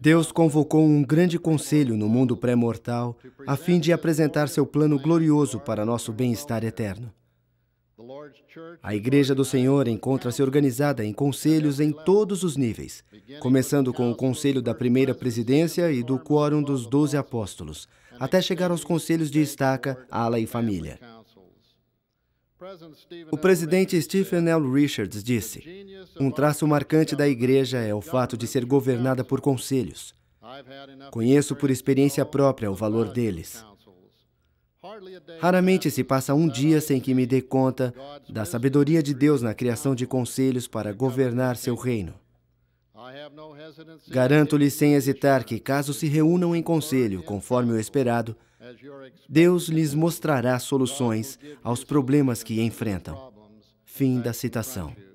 Deus convocou um grande conselho no mundo pré-mortal a fim de apresentar seu plano glorioso para nosso bem-estar eterno. A Igreja do Senhor encontra-se organizada em conselhos em todos os níveis, começando com o Conselho da Primeira Presidência e do Quórum dos Doze Apóstolos, até chegar aos conselhos de estaca, ala e família. O presidente Stephen L. Richards disse: um traço marcante da igreja é o fato de ser governada por conselhos. Conheço por experiência própria o valor deles. Raramente se passa um dia sem que me dê conta da sabedoria de Deus na criação de conselhos para governar seu reino. Garanto-lhe sem hesitar que, caso se reúnam em conselho, conforme o esperado, Deus lhes mostrará soluções aos problemas que enfrentam. Fim da citação.